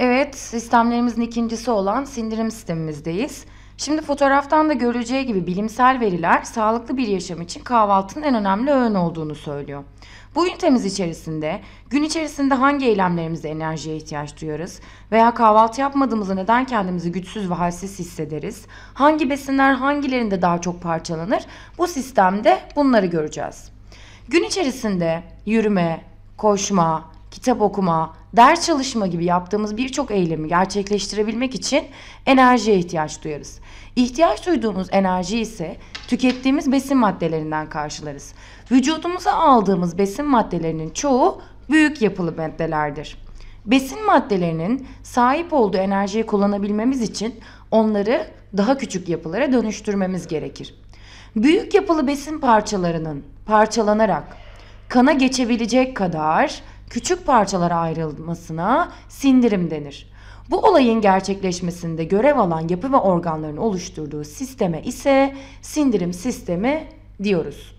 Evet, sistemlerimizin ikincisi olan sindirim sistemimizdeyiz. Şimdi fotoğraftan da göreceği gibi bilimsel veriler sağlıklı bir yaşam için kahvaltının en önemli öğün olduğunu söylüyor. Bu ünitemiz içerisinde gün içerisinde hangi eylemlerimizde enerjiye ihtiyaç duyarız veya kahvaltı yapmadığımızda neden kendimizi güçsüz ve halsiz hissederiz, hangi besinler hangilerinde daha çok parçalanır bu sistemde bunları göreceğiz. Gün içerisinde yürüme, koşma, kitap okuma, ders çalışma gibi yaptığımız birçok eylemi gerçekleştirebilmek için enerjiye ihtiyaç duyarız. İhtiyaç duyduğumuz enerji ise tükettiğimiz besin maddelerinden karşılarız. Vücudumuza aldığımız besin maddelerinin çoğu büyük yapılı maddelerdir. Besin maddelerinin sahip olduğu enerjiyi kullanabilmemiz için onları daha küçük yapılara dönüştürmemiz gerekir. Büyük yapılı besin parçalarının parçalanarak kana geçebilecek kadar küçük parçalara ayrılmasına sindirim denir. Bu olayın gerçekleşmesinde görev alan yapı ve organların oluşturduğu sisteme ise sindirim sistemi diyoruz.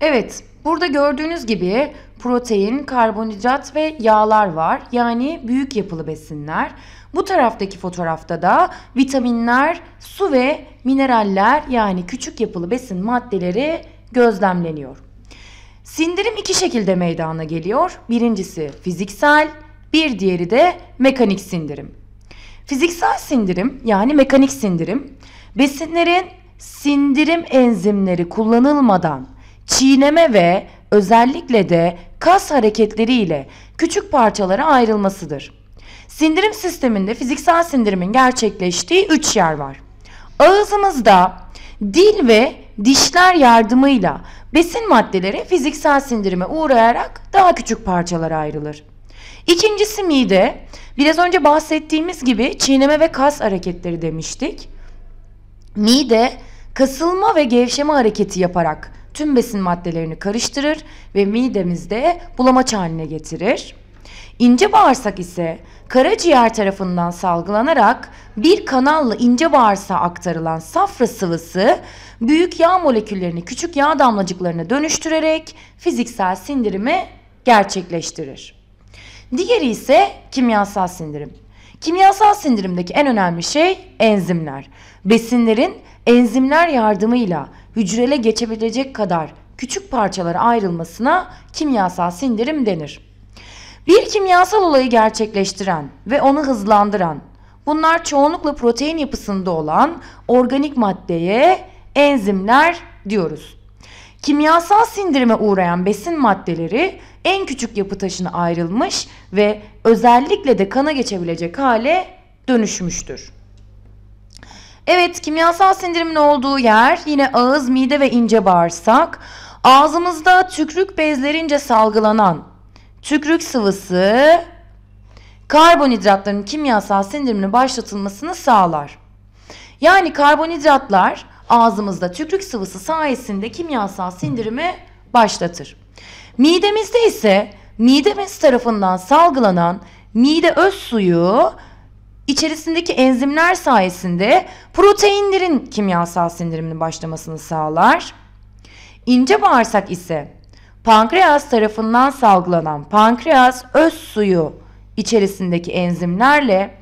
Evet, burada gördüğünüz gibi protein, karbonhidrat ve yağlar var. Yani büyük yapılı besinler. Bu taraftaki fotoğrafta da vitaminler, su ve mineraller yani küçük yapılı besin maddeleri gözlemleniyor. Sindirim iki şekilde meydana geliyor. Birincisi fiziksel, bir diğeri de mekanik sindirim. Fiziksel sindirim yani mekanik sindirim besinlerin sindirim enzimleri kullanılmadan çiğneme ve özellikle de kas hareketleriyle küçük parçalara ayrılmasıdır. Sindirim sisteminde fiziksel sindirimin gerçekleştiği 3 yer var. Ağzımızda dil ve dişler yardımıyla Besin maddeleri fiziksel sindirime uğrayarak daha küçük parçalara ayrılır. İkincisi mide. Biraz önce bahsettiğimiz gibi çiğneme ve kas hareketleri demiştik. Mide kasılma ve gevşeme hareketi yaparak tüm besin maddelerini karıştırır ve midemizde bulamaç haline getirir. İnce bağırsak ise karaciğer tarafından salgılanarak bir kanalla ince bağırsağa aktarılan safra sıvısı büyük yağ moleküllerini küçük yağ damlacıklarına dönüştürerek fiziksel sindirimi gerçekleştirir. Diğeri ise kimyasal sindirim. Kimyasal sindirimdeki en önemli şey enzimler. Besinlerin enzimler yardımıyla hücrele geçebilecek kadar küçük parçalara ayrılmasına kimyasal sindirim denir. Bir kimyasal olayı gerçekleştiren ve onu hızlandıran, bunlar çoğunlukla protein yapısında olan organik maddeye enzimler diyoruz. Kimyasal sindirime uğrayan besin maddeleri en küçük yapı taşına ayrılmış ve özellikle de kana geçebilecek hale dönüşmüştür. Evet, kimyasal sindirimin olduğu yer yine ağız, mide ve ince bağırsak. Ağzımızda tükrük bezlerince salgılanan Tükrük sıvısı karbonhidratların kimyasal sindirimini başlatılmasını sağlar. Yani karbonhidratlar ağzımızda tükrük sıvısı sayesinde kimyasal sindirimi başlatır. Midemizde ise midemiz tarafından salgılanan mide öz suyu içerisindeki enzimler sayesinde proteinlerin kimyasal sindiriminin başlamasını sağlar. İnce bağırsak ise Pankreas tarafından salgılanan pankreas öz suyu içerisindeki enzimlerle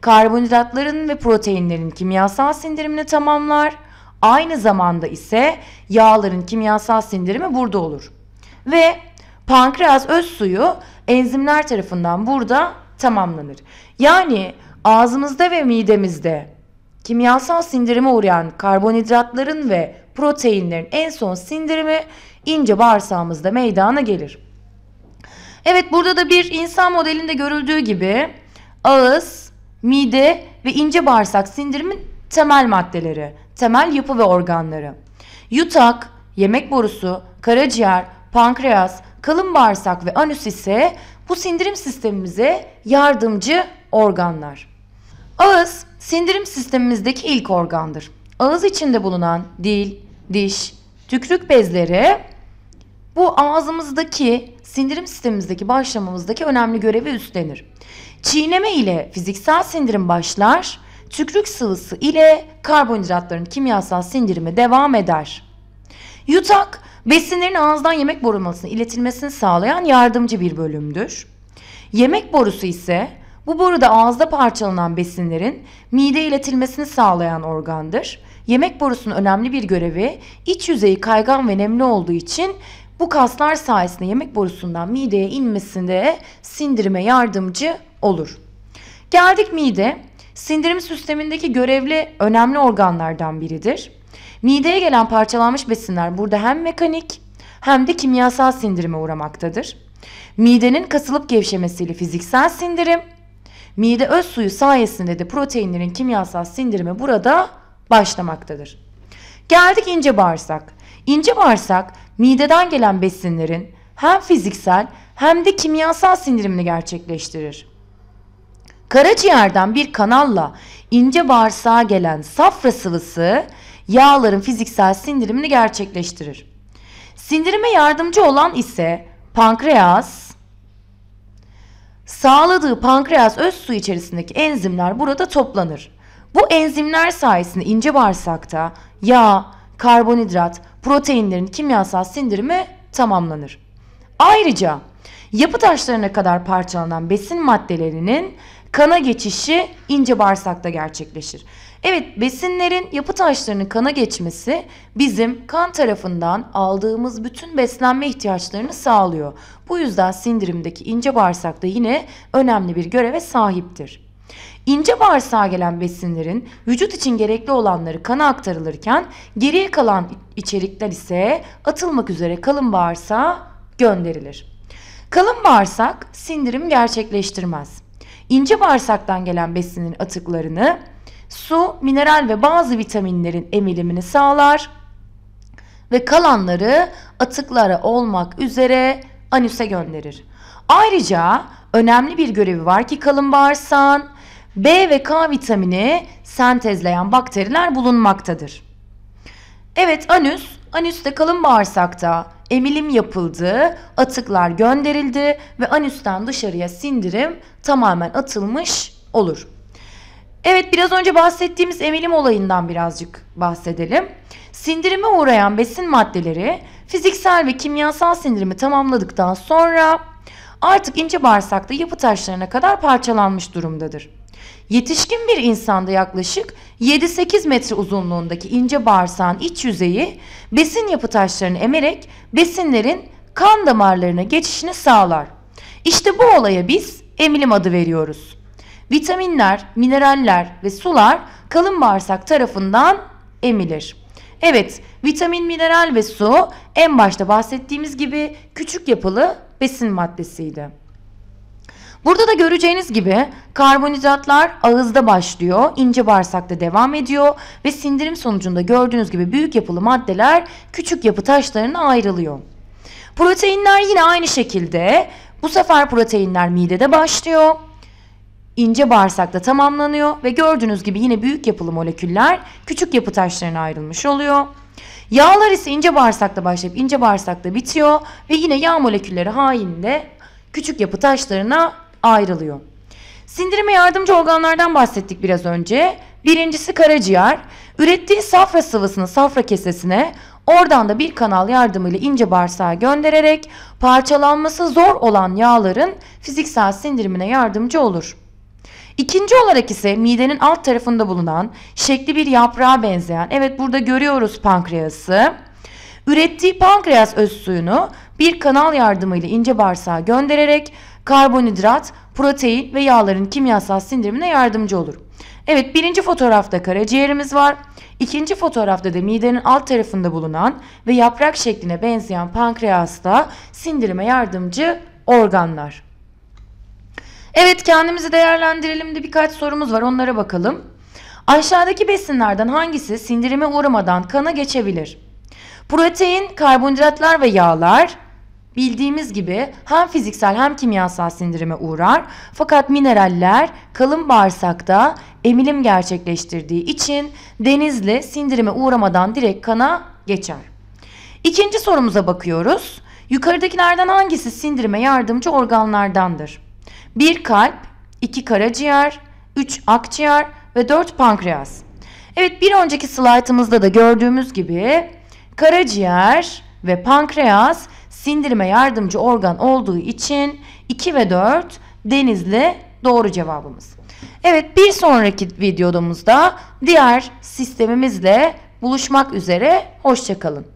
karbonhidratların ve proteinlerin kimyasal sindirimini tamamlar. Aynı zamanda ise yağların kimyasal sindirimi burada olur. Ve pankreas öz suyu enzimler tarafından burada tamamlanır. Yani ağzımızda ve midemizde kimyasal sindirime uğrayan karbonhidratların ve proteinlerin en son sindirimi ince bağırsağımızda meydana gelir. Evet burada da bir insan modelinde görüldüğü gibi ağız, mide ve ince bağırsak sindirimin temel maddeleri, temel yapı ve organları. Yutak, yemek borusu, karaciğer, pankreas, kalın bağırsak ve anüs ise bu sindirim sistemimize yardımcı organlar. Ağız, sindirim sistemimizdeki ilk organdır. Ağız içinde bulunan dil, diş, tükürük bezleri bu ağzımızdaki sindirim sistemimizdeki başlamamızdaki önemli görevi üstlenir. Çiğneme ile fiziksel sindirim başlar, tükürük sıvısı ile karbonhidratların kimyasal sindirimi devam eder. Yutak, besinlerin ağızdan yemek borulmasını iletilmesini sağlayan yardımcı bir bölümdür. Yemek borusu ise bu boruda ağızda parçalanan besinlerin mide iletilmesini sağlayan organdır Yemek borusunun önemli bir görevi iç yüzeyi kaygan ve nemli olduğu için bu kaslar sayesinde yemek borusundan mideye inmesinde sindirime yardımcı olur. Geldik mide. Sindirim sistemindeki görevli önemli organlardan biridir. Mideye gelen parçalanmış besinler burada hem mekanik hem de kimyasal sindirime uğramaktadır. Midenin kasılıp gevşemesiyle fiziksel sindirim, mide öz suyu sayesinde de proteinlerin kimyasal sindirimi burada başlamaktadır. Geldik ince bağırsak. İnce bağırsak mideden gelen besinlerin hem fiziksel hem de kimyasal sindirimini gerçekleştirir. Karaciğerden bir kanalla ince bağırsağa gelen safra sıvısı yağların fiziksel sindirimini gerçekleştirir. Sindirime yardımcı olan ise pankreas. Sağladığı pankreas öz su içerisindeki enzimler burada toplanır. Bu enzimler sayesinde ince bağırsakta yağ, karbonhidrat, proteinlerin kimyasal sindirimi tamamlanır. Ayrıca yapı taşlarına kadar parçalanan besin maddelerinin kana geçişi ince bağırsakta gerçekleşir. Evet besinlerin yapı taşlarının kana geçmesi bizim kan tarafından aldığımız bütün beslenme ihtiyaçlarını sağlıyor. Bu yüzden sindirimdeki ince bağırsakta yine önemli bir göreve sahiptir. İnce bağırsağa gelen besinlerin vücut için gerekli olanları kana aktarılırken geriye kalan içerikler ise atılmak üzere kalın bağırsağa gönderilir. Kalın bağırsak sindirim gerçekleştirmez. İnce bağırsaktan gelen besinin atıklarını su, mineral ve bazı vitaminlerin emilimini sağlar ve kalanları atıklara olmak üzere anüse gönderir. Ayrıca önemli bir görevi var ki kalın bağırsağın B ve K vitamini sentezleyen bakteriler bulunmaktadır. Evet anüs, anüste kalın bağırsakta emilim yapıldı, atıklar gönderildi ve anüsten dışarıya sindirim tamamen atılmış olur. Evet biraz önce bahsettiğimiz emilim olayından birazcık bahsedelim. Sindirime uğrayan besin maddeleri fiziksel ve kimyasal sindirimi tamamladıktan sonra artık ince bağırsakta yapı taşlarına kadar parçalanmış durumdadır. Yetişkin bir insanda yaklaşık 7-8 metre uzunluğundaki ince bağırsağın iç yüzeyi besin yapı taşlarını emerek besinlerin kan damarlarına geçişini sağlar. İşte bu olaya biz emilim adı veriyoruz. Vitaminler, mineraller ve sular kalın bağırsak tarafından emilir. Evet, vitamin, mineral ve su en başta bahsettiğimiz gibi küçük yapılı besin maddesiydi. Burada da göreceğiniz gibi karbonhidratlar ağızda başlıyor, ince bağırsakta devam ediyor ve sindirim sonucunda gördüğünüz gibi büyük yapılı maddeler küçük yapı taşlarına ayrılıyor. Proteinler yine aynı şekilde. Bu sefer proteinler midede başlıyor. ince bağırsakta tamamlanıyor ve gördüğünüz gibi yine büyük yapılı moleküller küçük yapı taşlarına ayrılmış oluyor. Yağlar ise ince bağırsakta başlayıp ince bağırsakta bitiyor ve yine yağ molekülleri halinde küçük yapı taşlarına ayrılıyor. Sindirime yardımcı organlardan bahsettik biraz önce. Birincisi karaciğer. Ürettiği safra sıvısını safra kesesine oradan da bir kanal yardımıyla ince bağırsağa göndererek parçalanması zor olan yağların fiziksel sindirimine yardımcı olur. İkinci olarak ise midenin alt tarafında bulunan şekli bir yaprağa benzeyen evet burada görüyoruz pankreası. Ürettiği pankreas öz suyunu bir kanal yardımıyla ince bağırsağa göndererek Karbonhidrat, protein ve yağların kimyasal sindirimine yardımcı olur. Evet birinci fotoğrafta karaciğerimiz var. İkinci fotoğrafta da midenin alt tarafında bulunan ve yaprak şekline benzeyen pankreas da sindirime yardımcı organlar. Evet kendimizi değerlendirelim de birkaç sorumuz var onlara bakalım. Aşağıdaki besinlerden hangisi sindirime uğramadan kana geçebilir? Protein, karbonhidratlar ve yağlar, Bildiğimiz gibi hem fiziksel hem kimyasal sindirime uğrar fakat mineraller kalın bağırsakta emilim gerçekleştirdiği için denizle sindirime uğramadan direkt kana geçer. İkinci sorumuza bakıyoruz. Yukarıdakilerden hangisi sindirime yardımcı organlardandır? 1 kalp, 2 karaciğer, 3 akciğer ve 4 pankreas. Evet bir önceki slaytımızda da gördüğümüz gibi karaciğer ve pankreas sindirime yardımcı organ olduğu için 2 ve 4 denizli doğru cevabımız. Evet bir sonraki videomuzda diğer sistemimizle buluşmak üzere hoşçakalın.